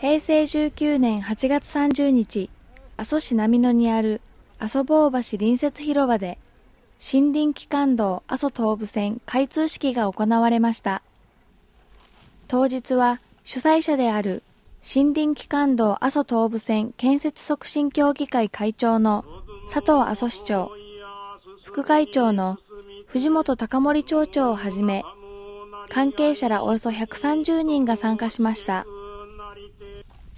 平成19年8月30日、阿蘇市並野にある阿蘇坊橋隣接広場で、森林機関道阿蘇東部線開通式が行われました。当日は主催者である森林機関道阿蘇東部線建設促進協議会会長の佐藤阿蘇市長、副会長の藤本高森町長をはじめ、関係者らおよそ130人が参加しました。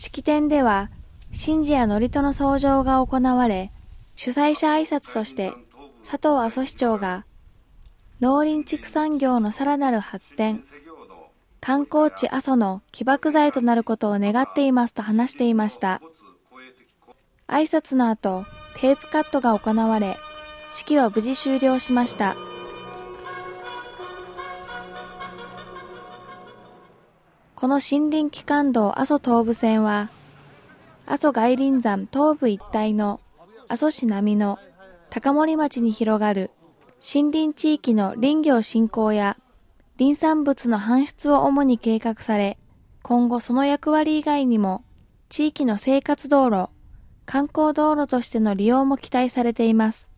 式典では、神事や祝詞の奏上が行われ、主催者挨拶として、佐藤阿蘇市長が、農林畜産業のさらなる発展、観光地阿蘇の起爆剤となることを願っていますと話していました。挨拶の後、テープカットが行われ、式は無事終了しました。この森林機関道阿蘇東部線は、阿蘇外輪山東部一帯の阿蘇市並みの高森町に広がる森林地域の林業振興や林産物の搬出を主に計画され、今後その役割以外にも地域の生活道路、観光道路としての利用も期待されています。